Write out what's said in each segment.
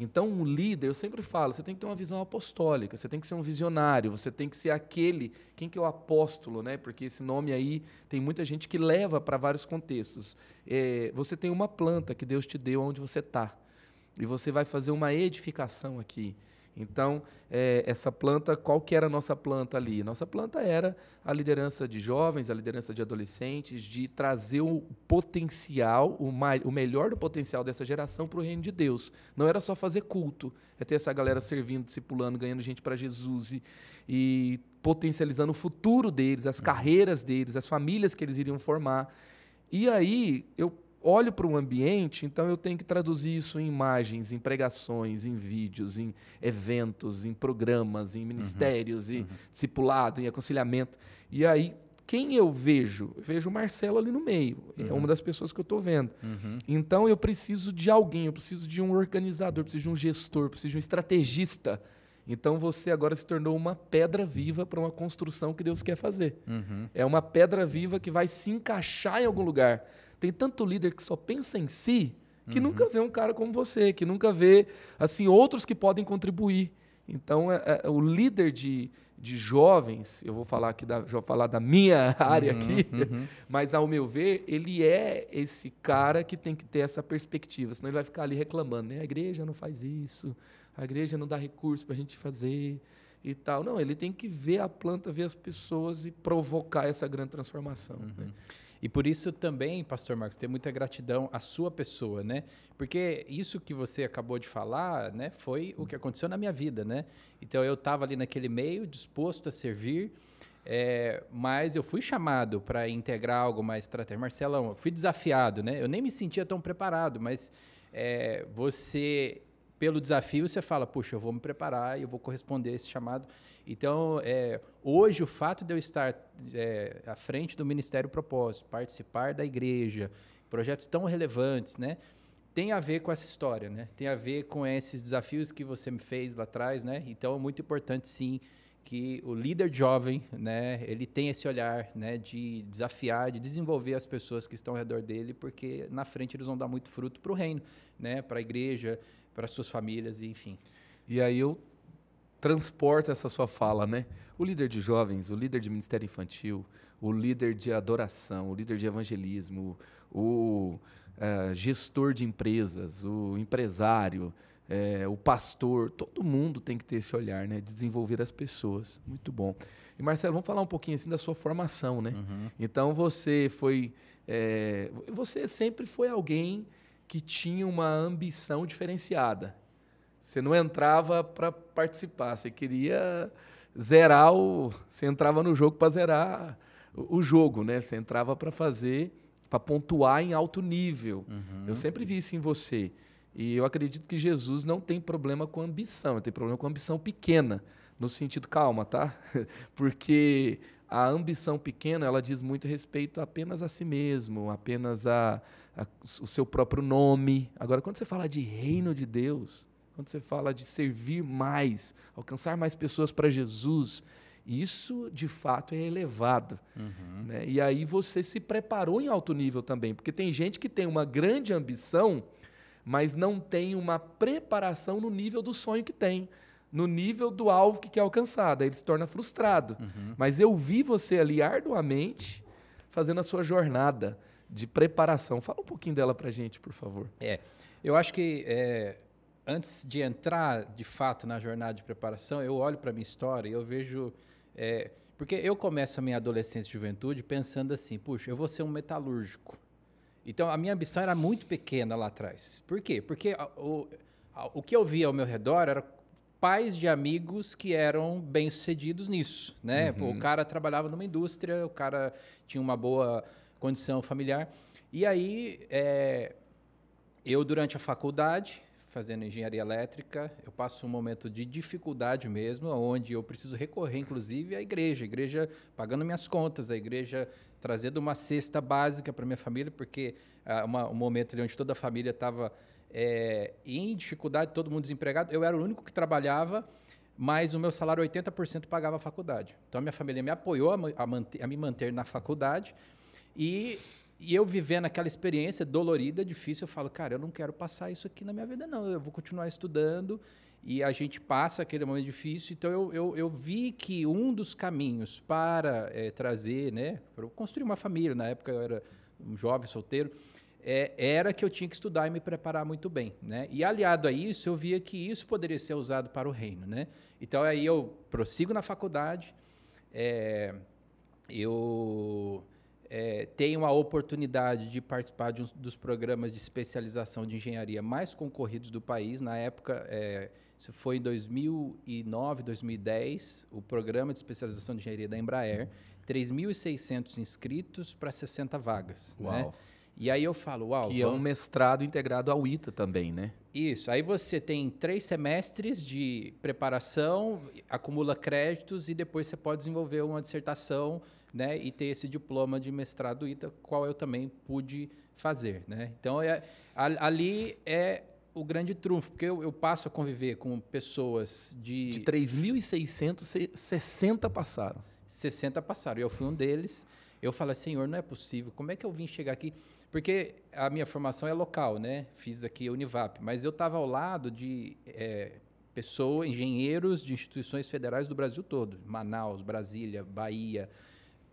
Então, um líder, eu sempre falo, você tem que ter uma visão apostólica, você tem que ser um visionário, você tem que ser aquele, quem que é o apóstolo, né? Porque esse nome aí tem muita gente que leva para vários contextos. É, você tem uma planta que Deus te deu onde você está, e você vai fazer uma edificação aqui. Então, é, essa planta, qual que era a nossa planta ali? Nossa planta era a liderança de jovens, a liderança de adolescentes, de trazer o potencial, o, o melhor do potencial dessa geração para o reino de Deus. Não era só fazer culto, é ter essa galera servindo, discipulando, ganhando gente para Jesus e, e potencializando o futuro deles, as uhum. carreiras deles, as famílias que eles iriam formar. E aí, eu olho para o ambiente, então eu tenho que traduzir isso em imagens, em pregações, em vídeos, em eventos, em programas, em uhum, ministérios, uhum. em uhum. discipulado, em aconselhamento. E aí, quem eu vejo? Eu vejo o Marcelo ali no meio. É uhum. É uma das pessoas que eu estou vendo. Uhum. Então eu preciso de alguém, eu preciso de um organizador, preciso de um gestor, preciso de um estrategista então você agora se tornou uma pedra viva para uma construção que Deus quer fazer. Uhum. É uma pedra viva que vai se encaixar em algum lugar. Tem tanto líder que só pensa em si que uhum. nunca vê um cara como você, que nunca vê assim outros que podem contribuir. Então, é, é, o líder de, de jovens, eu vou falar aqui da, vou falar da minha área uhum, aqui, uhum. mas ao meu ver, ele é esse cara que tem que ter essa perspectiva, senão ele vai ficar ali reclamando, né? A igreja não faz isso, a igreja não dá recurso para a gente fazer e tal. Não, ele tem que ver a planta, ver as pessoas e provocar essa grande transformação. Uhum. Né? E por isso também, Pastor Marcos, ter muita gratidão à sua pessoa, né? Porque isso que você acabou de falar, né, foi o que aconteceu na minha vida, né? Então eu estava ali naquele meio, disposto a servir. É, mas eu fui chamado para integrar algo mais estratégico. Marcelão, eu fui desafiado, né? Eu nem me sentia tão preparado, mas é, você pelo desafio, você fala, puxa, eu vou me preparar, e eu vou corresponder a esse chamado. Então, é, hoje, o fato de eu estar é, à frente do Ministério Propósito, participar da igreja, projetos tão relevantes, né? Tem a ver com essa história, né? Tem a ver com esses desafios que você me fez lá atrás, né? Então, é muito importante, sim, que o líder jovem, né, ele tem esse olhar, né, de desafiar, de desenvolver as pessoas que estão ao redor dele, porque na frente eles vão dar muito fruto para o reino, né, para a igreja, para suas famílias, e enfim. E aí eu transporto essa sua fala, né? O líder de jovens, o líder de ministério infantil, o líder de adoração, o líder de evangelismo, o eh, gestor de empresas, o empresário, é, o pastor, todo mundo tem que ter esse olhar, né? De desenvolver as pessoas. Muito bom. E Marcelo, vamos falar um pouquinho assim da sua formação, né? Uhum. Então você foi, é, você sempre foi alguém que tinha uma ambição diferenciada. Você não entrava para participar, você queria zerar o. Você entrava no jogo para zerar o jogo, né? Você entrava para fazer, para pontuar em alto nível. Uhum. Eu sempre vi isso em você. E eu acredito que Jesus não tem problema com ambição, ele tem problema com ambição pequena, no sentido calma, tá? Porque a ambição pequena ela diz muito respeito apenas a si mesmo, apenas a, a, o seu próprio nome. Agora, quando você fala de reino de Deus, quando você fala de servir mais, alcançar mais pessoas para Jesus, isso de fato é elevado. Uhum. Né? E aí você se preparou em alto nível também, porque tem gente que tem uma grande ambição, mas não tem uma preparação no nível do sonho que tem no nível do alvo que quer alcançar. Daí ele se torna frustrado. Uhum. Mas eu vi você ali arduamente fazendo a sua jornada de preparação. Fala um pouquinho dela para gente, por favor. É, eu acho que é, antes de entrar de fato na jornada de preparação, eu olho para minha história e eu vejo. É, porque eu começo a minha adolescência e juventude pensando assim: puxa, eu vou ser um metalúrgico. Então a minha ambição era muito pequena lá atrás. Por quê? Porque a, o, a, o que eu via ao meu redor era pais de amigos que eram bem-sucedidos nisso, né? Uhum. o cara trabalhava numa indústria, o cara tinha uma boa condição familiar. E aí, é, eu durante a faculdade, fazendo engenharia elétrica, eu passo um momento de dificuldade mesmo, onde eu preciso recorrer, inclusive, à igreja. A igreja pagando minhas contas, a igreja trazendo uma cesta básica para minha família, porque uh, uma, um momento ali onde toda a família estava é, em dificuldade, todo mundo desempregado. Eu era o único que trabalhava, mas o meu salário, 80%, pagava a faculdade. Então, a minha família me apoiou a, manter, a me manter na faculdade. E, e, eu vivendo aquela experiência dolorida, difícil, eu falo, cara, eu não quero passar isso aqui na minha vida, não. Eu vou continuar estudando. E a gente passa aquele momento difícil. Então, eu, eu, eu vi que um dos caminhos para é, trazer, né, para construir uma família, na época eu era um jovem solteiro, é, era que eu tinha que estudar e me preparar muito bem. Né? E aliado a isso, eu via que isso poderia ser usado para o reino. Né? Então aí eu prossigo na faculdade, é, eu é, tenho a oportunidade de participar de um dos programas de especialização de engenharia mais concorridos do país. Na época, é, isso foi em 2009, 2010, o programa de especialização de engenharia da Embraer, 3.600 inscritos para 60 vagas. Né? Uau! Né? E aí eu falo, uau. Que vamos... é um mestrado integrado ao ITA também, né? Isso. Aí você tem três semestres de preparação, acumula créditos e depois você pode desenvolver uma dissertação, né? E ter esse diploma de mestrado ITA, qual eu também pude fazer, né? Então é, ali é o grande trunfo, porque eu, eu, passo a conviver com pessoas de. De 3.600, 60 passaram. 60 passaram. E eu fui um deles. Eu falei, senhor, não é possível. Como é que eu vim chegar aqui? Porque a minha formação é local, né? Fiz aqui a Univap, mas eu estava ao lado de é, pessoas, engenheiros de instituições federais do Brasil todo, Manaus, Brasília, Bahia,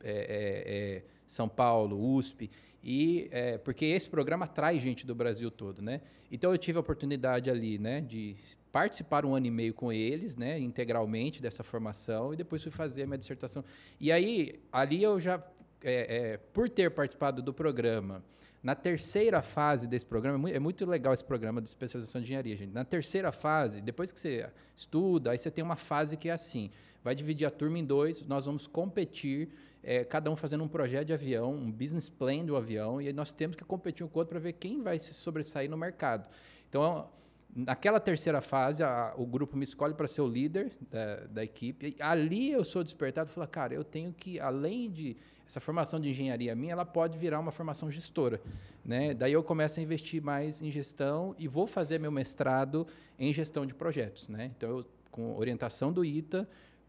é, é, é São Paulo, USP, e é, porque esse programa atrai gente do Brasil todo, né? Então eu tive a oportunidade ali, né, de participar um ano e meio com eles, né, integralmente dessa formação, e depois fui fazer a minha dissertação. E aí ali eu já é, é, por ter participado do programa, na terceira fase desse programa, é, é muito legal esse programa de especialização de engenharia, gente. Na terceira fase, depois que você estuda, aí você tem uma fase que é assim: vai dividir a turma em dois, nós vamos competir, é, cada um fazendo um projeto de avião, um business plan do avião, e nós temos que competir um com o outro para ver quem vai se sobressair no mercado. Então, Naquela terceira fase, a, o grupo me escolhe para ser o líder da, da equipe. ali eu sou despertado e falo, cara, eu tenho que, além de essa formação de engenharia minha, ela pode virar uma formação gestora. Né? Daí eu começo a investir mais em gestão e vou fazer meu mestrado em gestão de projetos. Né? Então, eu, com orientação do ITA,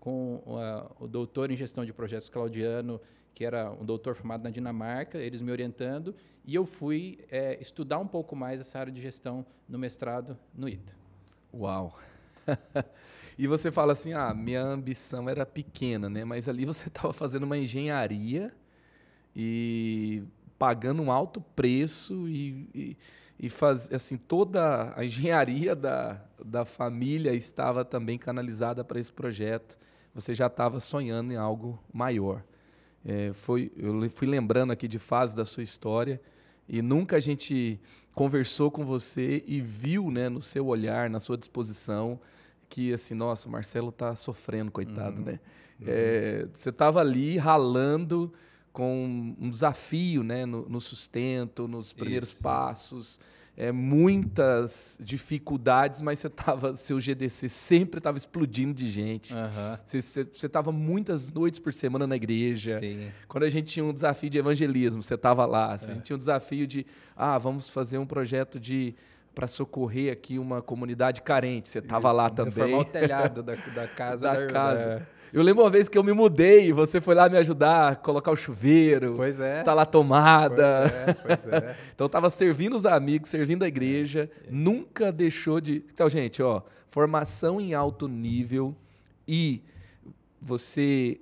com uh, o doutor em gestão de projetos Claudiano, que era um doutor formado na Dinamarca, eles me orientando, e eu fui é, estudar um pouco mais essa área de gestão no mestrado no ITA. Uau! e você fala assim, ah, minha ambição era pequena, né? Mas ali você estava fazendo uma engenharia e pagando um alto preço e, e, e faz, assim toda a engenharia da, da família estava também canalizada para esse projeto você já estava sonhando em algo maior. É, foi, eu fui lembrando aqui de fases da sua história e nunca a gente conversou com você e viu, né, no seu olhar, na sua disposição, que assim, nossa, o Marcelo está sofrendo, coitado, uhum. né? Uhum. É, você estava ali ralando com um desafio, né, no, no sustento, nos primeiros Isso. passos é, muitas dificuldades, mas você tava, seu GDC sempre estava explodindo de gente. Uhum. Você, você, você tava muitas noites por semana na igreja. Sim. Quando a gente tinha um desafio de evangelismo, você estava lá. Se é. a gente é. tinha um desafio de, ah, vamos fazer um projeto de para socorrer aqui uma comunidade carente. Você estava lá também. Reformar o telhado da, da casa. da, da casa. Da... É. Eu lembro uma vez que eu me mudei e você foi lá me ajudar a colocar o chuveiro, pois é. instalar a tomada. Pois é, pois é. então tava servindo os amigos, servindo a igreja, é, é. nunca deixou de. Então, gente, ó, formação em alto nível e você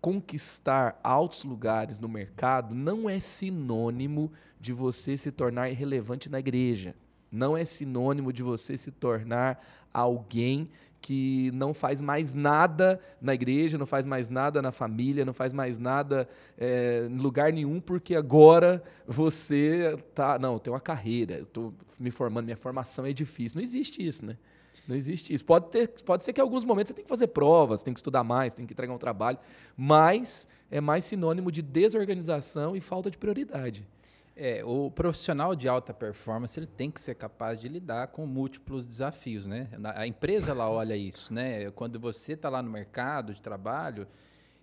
conquistar altos lugares no mercado não é sinônimo de você se tornar irrelevante na igreja. Não é sinônimo de você se tornar alguém que não faz mais nada na igreja, não faz mais nada na família, não faz mais nada é, em lugar nenhum, porque agora você tá, não, tem uma carreira, eu estou me formando, minha formação é difícil. Não existe isso, né? Não existe isso. Pode, ter, pode ser que em alguns momentos você tem que fazer provas, tem que estudar mais, tem que entregar um trabalho, mas é mais sinônimo de desorganização e falta de prioridade. É, o profissional de alta performance ele tem que ser capaz de lidar com múltiplos desafios, né? A empresa ela olha isso, né? Quando você está lá no mercado de trabalho,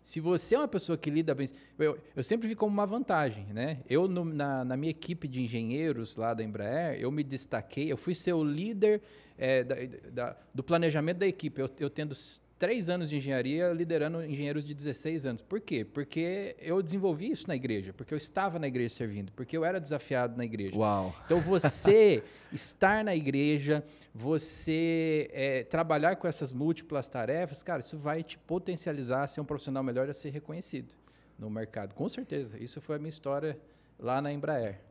se você é uma pessoa que lida bem. Eu, eu sempre vi como uma vantagem, né? Eu, no, na, na, minha equipe de engenheiros lá da Embraer, eu me destaquei, eu fui ser o líder é, da, da, do planejamento da equipe. Eu, eu tendo três anos de engenharia liderando engenheiros de 16 anos. Por quê? Porque eu desenvolvi isso na igreja, porque eu estava na igreja servindo, porque eu era desafiado na igreja. Uau. Então você estar na igreja, você é, trabalhar com essas múltiplas tarefas, cara, isso vai te potencializar a ser um profissional melhor e a ser reconhecido no mercado. Com certeza. Isso foi a minha história lá na Embraer.